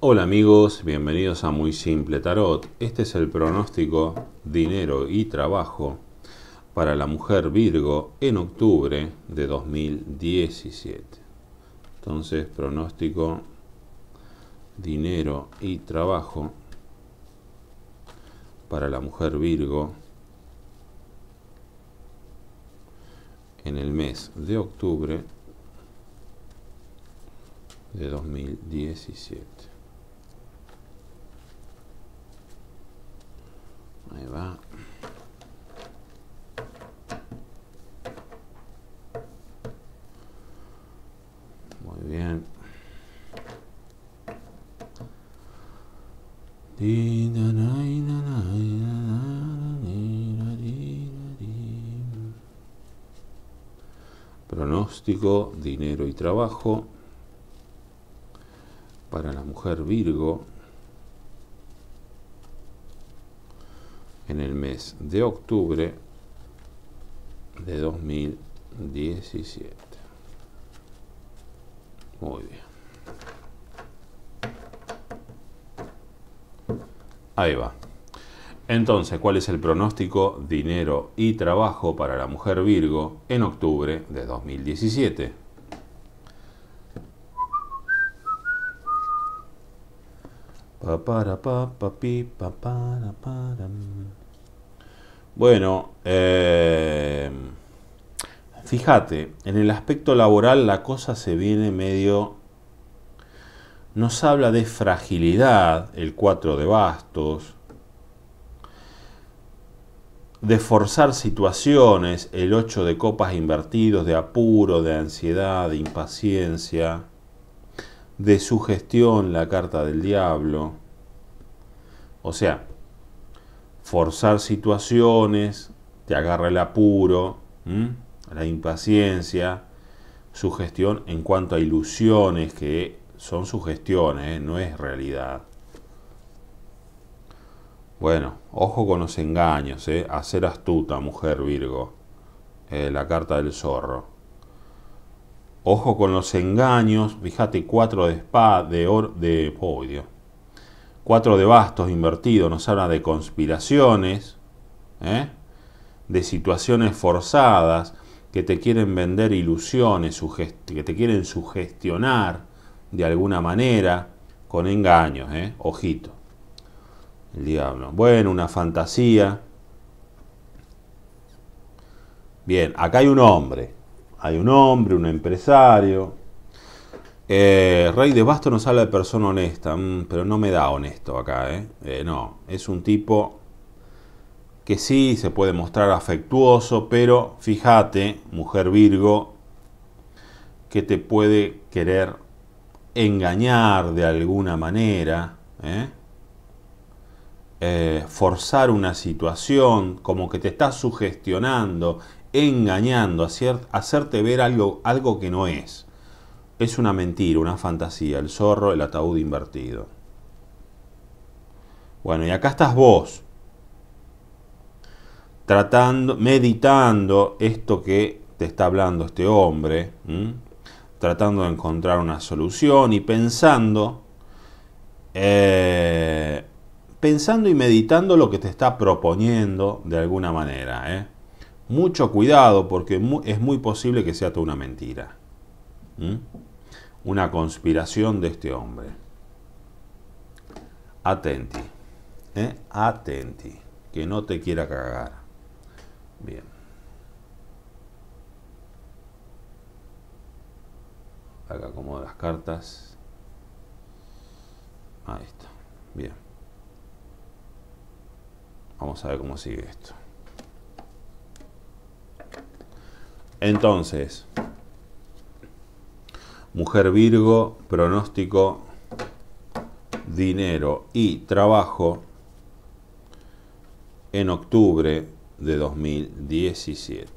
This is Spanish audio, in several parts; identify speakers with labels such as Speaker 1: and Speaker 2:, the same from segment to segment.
Speaker 1: Hola amigos, bienvenidos a Muy Simple Tarot. Este es el pronóstico dinero y trabajo para la mujer Virgo en octubre de 2017. Entonces, pronóstico dinero y trabajo para la mujer Virgo en el mes de octubre de 2017. Muy bien. Pronóstico, dinero y trabajo para la mujer Virgo. de octubre de 2017. Muy bien. Ahí va. Entonces, ¿cuál es el pronóstico dinero y trabajo para la mujer Virgo en octubre de 2017? Pa, para, mm. Bueno, eh, fíjate, en el aspecto laboral la cosa se viene medio... Nos habla de fragilidad el 4 de bastos, de forzar situaciones el 8 de copas invertidos, de apuro, de ansiedad, de impaciencia, de sugestión la carta del diablo. O sea, forzar situaciones, te agarra el apuro, la impaciencia, sugestión en cuanto a ilusiones que son sugestiones, ¿eh? no es realidad. Bueno, ojo con los engaños, ¿eh? astuta, mujer Virgo, eh, la carta del zorro. Ojo con los engaños, fíjate, cuatro de espada, de oro, de... podio. Cuatro de bastos nos habla de conspiraciones, ¿eh? de situaciones forzadas que te quieren vender ilusiones, que te quieren sugestionar de alguna manera con engaños, ¿eh? ojito. El diablo. Bueno, una fantasía. Bien, acá hay un hombre, hay un hombre, un empresario, eh, Rey de Basto nos habla de persona honesta, mm, pero no me da honesto acá, ¿eh? ¿eh? No, es un tipo que sí se puede mostrar afectuoso, pero fíjate, mujer Virgo, que te puede querer engañar de alguna manera, ¿eh? forzar una situación, como que te está sugestionando, engañando, hacerte ver algo, algo que no es. Es una mentira, una fantasía, el zorro, el ataúd invertido. Bueno, y acá estás vos, tratando, meditando esto que te está hablando este hombre, tratando de encontrar una solución y pensando, eh, pensando y meditando lo que te está proponiendo de alguna manera. ¿eh? Mucho cuidado porque es muy posible que sea toda una mentira una conspiración de este hombre. Atenti, ¿eh? atenti, que no te quiera cagar. Bien. Acá acomodo las cartas. Ahí está. Bien. Vamos a ver cómo sigue esto. Entonces, Mujer Virgo, pronóstico, dinero y trabajo en octubre de 2017.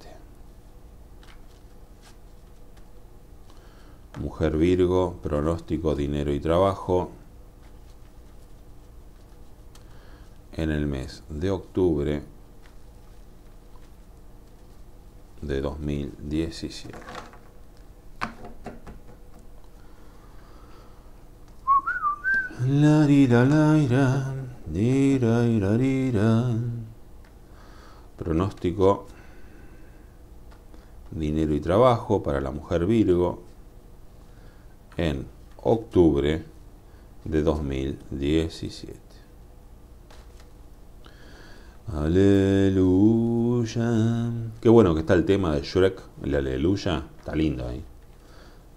Speaker 1: Mujer Virgo, pronóstico, dinero y trabajo en el mes de octubre de 2017. La ira, la ira, ira, ira, ira. Pronóstico. Dinero y trabajo para la mujer Virgo en octubre de 2017. Aleluya. Qué bueno que está el tema de Shrek, el aleluya. Está lindo ahí.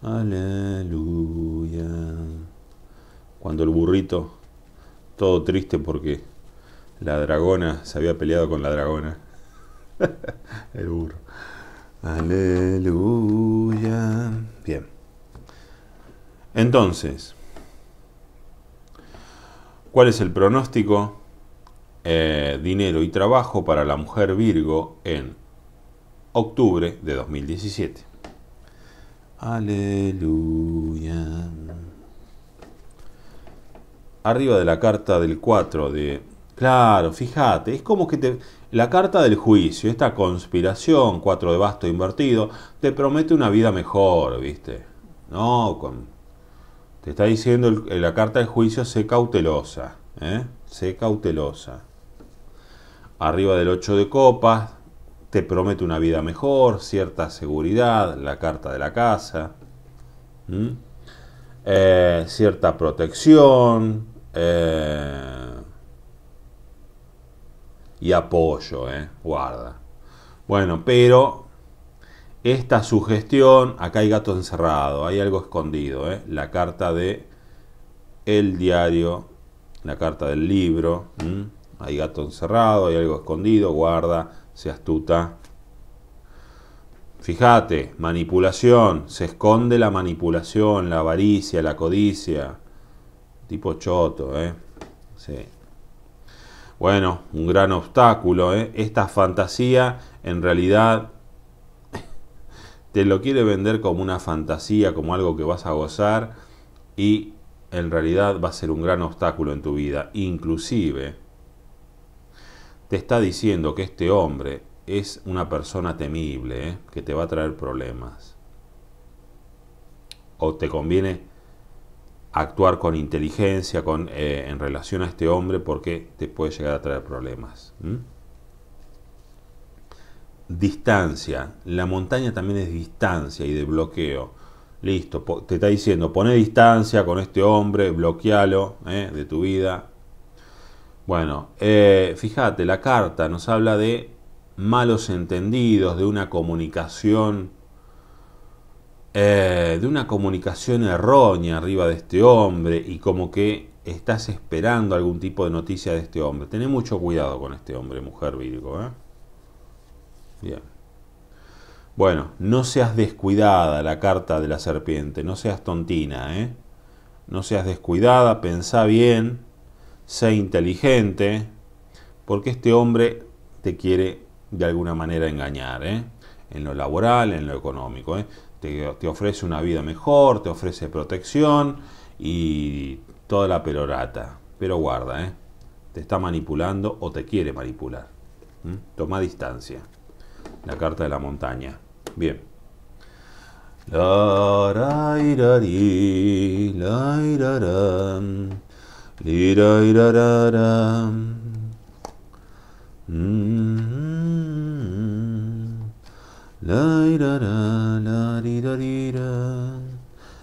Speaker 1: Aleluya cuando el burrito, todo triste porque la dragona se había peleado con la dragona. el burro. Aleluya. Bien. Entonces, ¿cuál es el pronóstico? Eh, dinero y trabajo para la mujer Virgo en octubre de 2017. Aleluya arriba de la carta del 4 de... Claro, fíjate, es como que te... La carta del juicio, esta conspiración, 4 de basto invertido, te promete una vida mejor, ¿viste? No, con... te está diciendo eh, la carta del juicio, sé cautelosa, ¿eh? Sé cautelosa. Arriba del 8 de copas, te promete una vida mejor, cierta seguridad, la carta de la casa, eh, cierta protección, eh, y apoyo, eh, guarda. Bueno, pero esta sugestión, acá hay gato encerrado, hay algo escondido, eh, la carta de el diario, la carta del libro, hay gato encerrado, hay algo escondido, guarda, se astuta. Fíjate, manipulación, se esconde la manipulación, la avaricia, la codicia. Tipo choto, ¿eh? Sí. Bueno, un gran obstáculo, ¿eh? Esta fantasía en realidad te lo quiere vender como una fantasía, como algo que vas a gozar y en realidad va a ser un gran obstáculo en tu vida. Inclusive te está diciendo que este hombre es una persona temible, ¿eh? que te va a traer problemas. O te conviene actuar con inteligencia con, eh, en relación a este hombre porque te puede llegar a traer problemas. Distancia. La montaña también es distancia y de bloqueo. Listo, te está diciendo, poner distancia con este hombre, bloquealo ¿eh? de tu vida. Bueno, eh, fíjate, la carta nos habla de malos entendidos, de una comunicación eh, de una comunicación errónea arriba de este hombre y como que estás esperando algún tipo de noticia de este hombre. Tené mucho cuidado con este hombre, mujer Virgo. ¿eh? Bien. Bueno, no seas descuidada la carta de la serpiente, no seas tontina, ¿eh? No seas descuidada, pensá bien, sé inteligente, porque este hombre te quiere de alguna manera engañar, ¿eh? En lo laboral, en lo económico, ¿eh? te, ofrece una vida mejor, te ofrece protección y toda la pelorata. Pero guarda, ¿eh? te está manipulando o te quiere manipular. Toma distancia. La carta de la montaña. Bien. La, la,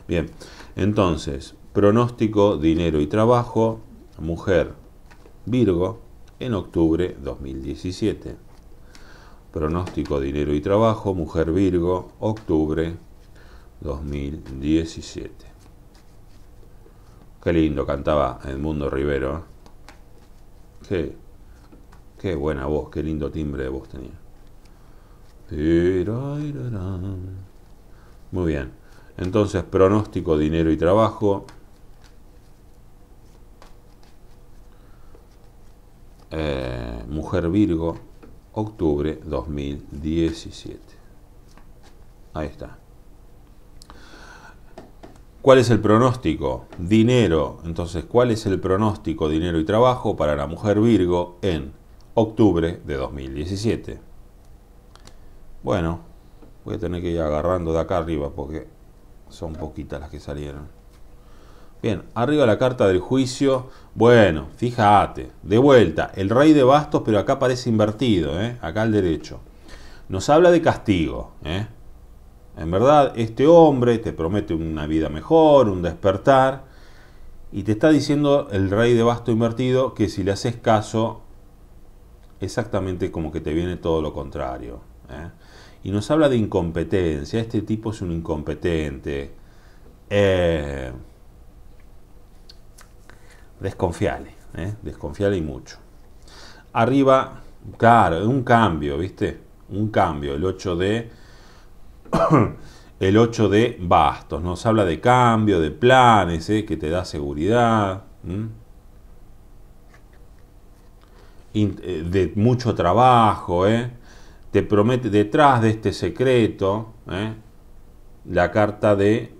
Speaker 1: Bien, entonces, pronóstico, dinero y trabajo, mujer, Virgo, en octubre 2017. Pronóstico, dinero y trabajo, mujer Virgo, octubre 2017. Qué lindo cantaba Edmundo Rivero. Qué, ¿eh? qué buena voz, qué lindo timbre de voz tenía. Muy bien. Entonces, pronóstico, dinero y trabajo. Eh, mujer Virgo, octubre 2017. Ahí está. ¿Cuál es el pronóstico? Dinero. Entonces, ¿cuál es el pronóstico, dinero y trabajo para la mujer Virgo en octubre de 2017? Bueno, voy a tener que ir agarrando de acá arriba porque son poquitas las que salieron. Bien, arriba la carta del juicio. Bueno, fíjate, de vuelta, el rey de bastos, pero acá parece invertido, ¿eh? acá al derecho. Nos habla de castigo. ¿eh? En verdad, este hombre te promete una vida mejor, un despertar, y te está diciendo el rey de basto invertido que si le haces caso, exactamente como que te viene todo lo contrario. ¿eh? y nos habla de incompetencia. Este tipo es un incompetente. Eh, desconfiale, ¿eh? desconfiale y mucho. Arriba, claro, un cambio, ¿viste? Un cambio, el 8 de... el 8 de bastos, nos habla de cambio, de planes, ¿eh? que te da seguridad, eh, de mucho trabajo, ¿eh? te promete, detrás de este secreto, ¿eh? la carta de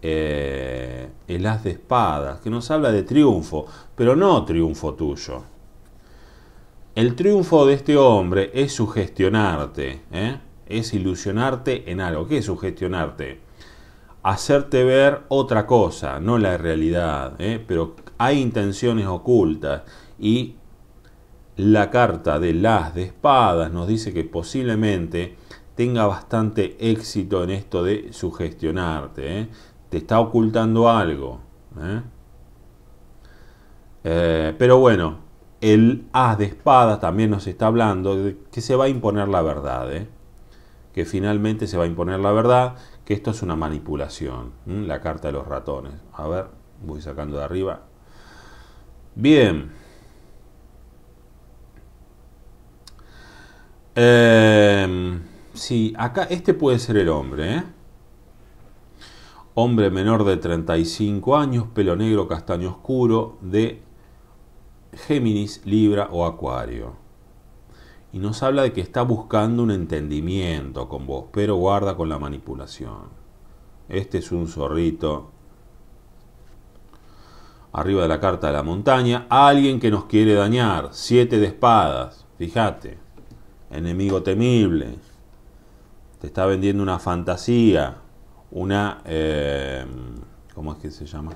Speaker 1: eh, el de espadas, que nos habla de triunfo, pero no triunfo tuyo. El triunfo de este hombre es sugestionarte, ¿eh? es ilusionarte en algo. ¿Qué es sugestionarte? Hacerte ver otra cosa, no la realidad, ¿eh? pero hay intenciones ocultas y la carta de las de espadas nos dice que posiblemente tenga bastante éxito en esto de sugestionarte. ¿eh? Te está ocultando algo. ¿eh? Eh, pero bueno, el as de espadas también nos está hablando de que se va a imponer la verdad. Que finalmente se va a imponer la verdad, que esto es una manipulación. La carta de los ratones. A ver, voy sacando de arriba. Bien. Em, sí, acá este puede ser el hombre. ¿eh? Hombre menor de 35 años, pelo negro, castaño oscuro, de Géminis, Libra o Acuario. Y nos habla de que está buscando un entendimiento con vos, pero guarda con la manipulación. Este es un zorrito. Arriba de la carta de la montaña, alguien que nos quiere dañar. Siete de espadas, fíjate enemigo temible, te está vendiendo una fantasía, una... Eh, ¿Cómo es que se llama?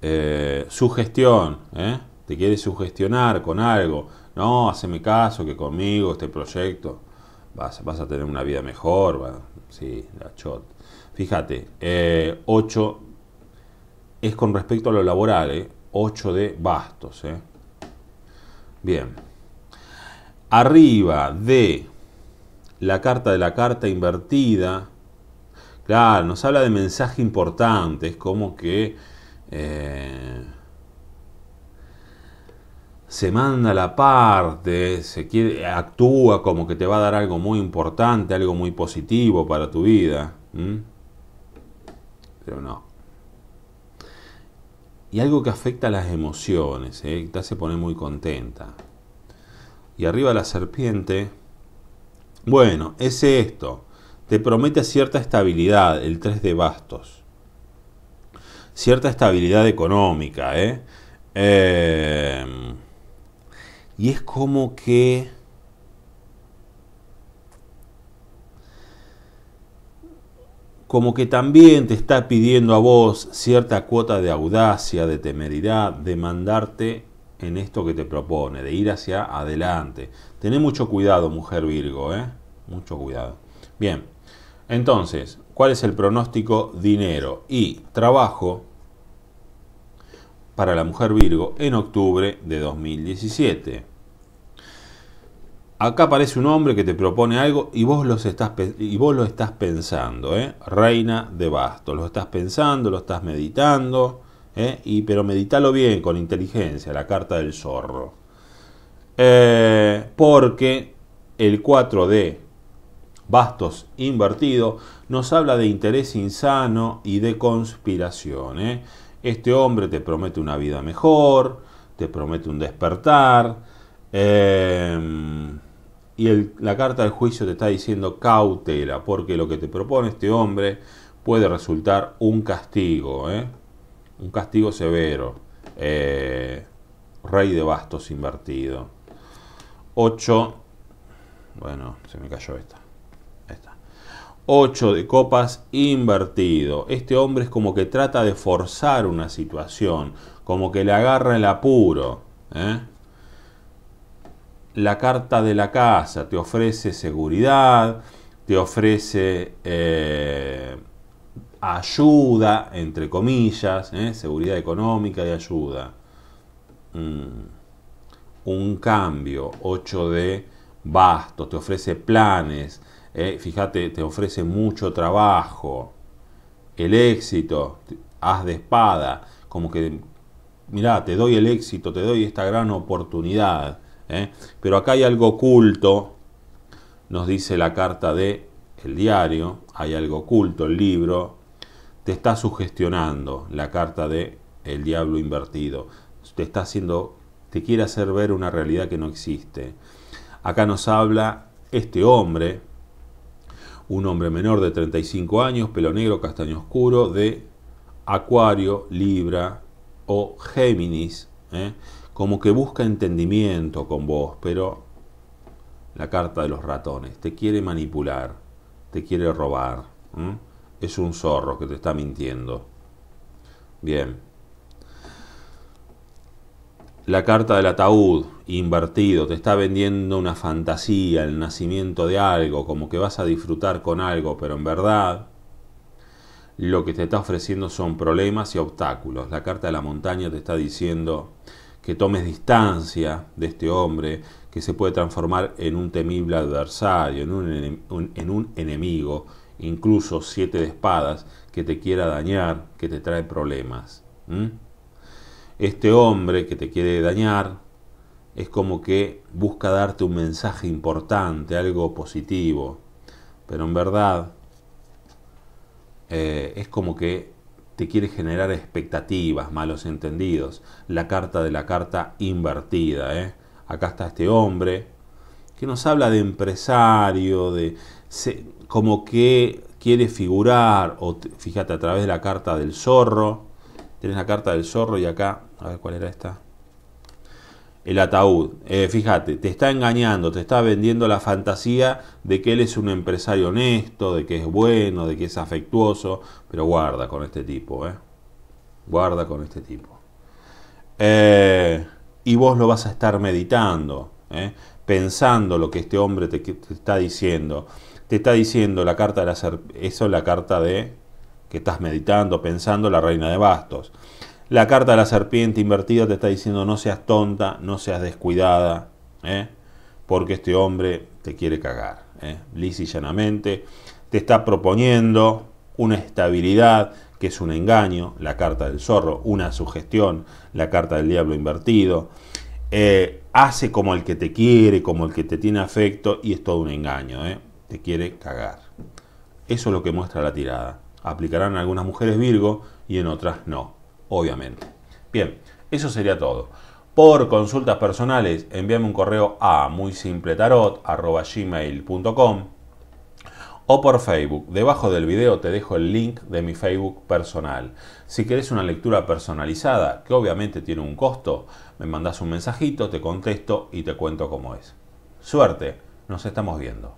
Speaker 1: Eh, sugestión, ¿eh? te quiere sugestionar con algo, no, mi caso que conmigo este proyecto vas, a tener una vida mejor, sí, la shot. Fíjate, 8 es con respecto a lo laboral, 8 de bastos. Bien arriba de la carta de la carta invertida, claro, nos habla de mensaje importante, es como que eh, se manda la parte, se quiere, actúa como que te va a dar algo muy importante, algo muy positivo para tu vida. Pero no. Y algo que afecta a las emociones, ¿eh? te hace poner muy contenta y arriba la serpiente. Bueno, es esto. Te promete cierta estabilidad el 3 de bastos. Cierta estabilidad económica, eh em, y es como que... como que también te está pidiendo a vos cierta cuota de audacia, de temeridad, de mandarte en esto que te propone, de ir hacia adelante. Tené mucho cuidado, mujer Virgo, ¿eh? Mucho cuidado. Bien, entonces, ¿cuál es el pronóstico? Dinero y trabajo para la mujer Virgo en octubre de 2017. Acá aparece un hombre que te propone algo y vos, los estás, y vos lo estás pensando, ¿eh? Reina de bastos, lo estás pensando, lo estás meditando ¿eh? pero medítalo bien, con inteligencia, la carta del zorro. Eh, porque el 4 de bastos invertido nos habla de interés insano y de conspiración. ¿eh? Este hombre te promete una vida mejor, te promete un despertar. Em, y la carta del juicio te está diciendo cautela, porque lo que te propone este hombre puede resultar un castigo. ¿eh? un castigo severo, eh, rey de bastos invertido. 8, bueno, se me cayó esta. 8 de copas invertido. Este hombre es como que trata de forzar una situación, como que le agarra el apuro. ¿eh? La carta de la casa te ofrece seguridad, te ofrece eh, ayuda, entre comillas, ¿eh? seguridad económica y ayuda. Mm. Un cambio, 8 de bastos, te ofrece planes, ¿eh? fíjate, te ofrece mucho trabajo, el éxito, haz de espada, como que, mirá, te doy el éxito, te doy esta gran oportunidad. ¿eh? Pero acá hay algo oculto, nos dice la carta de el diario, hay algo oculto, el libro, te está sugestionando la carta de el diablo invertido. Te está haciendo, te quiere hacer ver una realidad que no existe. Acá nos habla este hombre, un hombre menor de 35 años, pelo negro, castaño oscuro, de Acuario, Libra o Géminis, ¿eh? como que busca entendimiento con vos, pero la carta de los ratones, te quiere manipular, te quiere robar es un zorro que te está mintiendo. Bien. La carta del ataúd invertido te está vendiendo una fantasía, el nacimiento de algo, como que vas a disfrutar con algo, pero en verdad lo que te está ofreciendo son problemas y obstáculos. La carta de la montaña te está diciendo que tomes distancia de este hombre que se puede transformar en un temible adversario, en un, en un enemigo, incluso siete de espadas, que te quiera dañar, que te trae problemas. Este hombre que te quiere dañar es como que busca darte un mensaje importante, algo positivo, pero en verdad eh, es como que te quiere generar expectativas, malos entendidos, la carta de la carta invertida. ¿eh? Acá está este hombre que nos habla de empresario, de como que quiere figurar, o fíjate a través de la carta del zorro, tienes la carta del zorro y acá, a ver cuál era esta, el ataúd. Eh, fíjate, te está engañando, te está vendiendo la fantasía de que él es un empresario honesto, de que es bueno, de que es afectuoso, pero guarda con este tipo, ¿eh? Guarda con este tipo. Eh, y vos lo vas a estar meditando, ¿eh? pensando lo que este hombre te, está diciendo. Te está diciendo la carta de la serpiente, eso es la carta de que estás meditando, pensando, la reina de bastos. La carta de la serpiente invertida te está diciendo no seas tonta, no seas descuidada, ¿eh? porque este hombre te quiere cagar, ¿eh? y llanamente. Te está proponiendo una estabilidad que es un engaño, la carta del zorro, una sugestión, la carta del diablo invertido. Eh, hace como el que te quiere, como el que te tiene afecto, y es todo un engaño, ¿eh? te quiere cagar. Eso es lo que muestra la tirada. Aplicarán en algunas mujeres Virgo y en otras no, obviamente. Bien, eso sería todo. Por consultas personales, envíame un correo a muy simple tarot, o por Facebook. Debajo del video te dejo el link de mi Facebook personal. Si querés una lectura personalizada, que obviamente tiene un costo, me mandas un mensajito, te contesto y te cuento cómo es. Suerte, nos estamos viendo.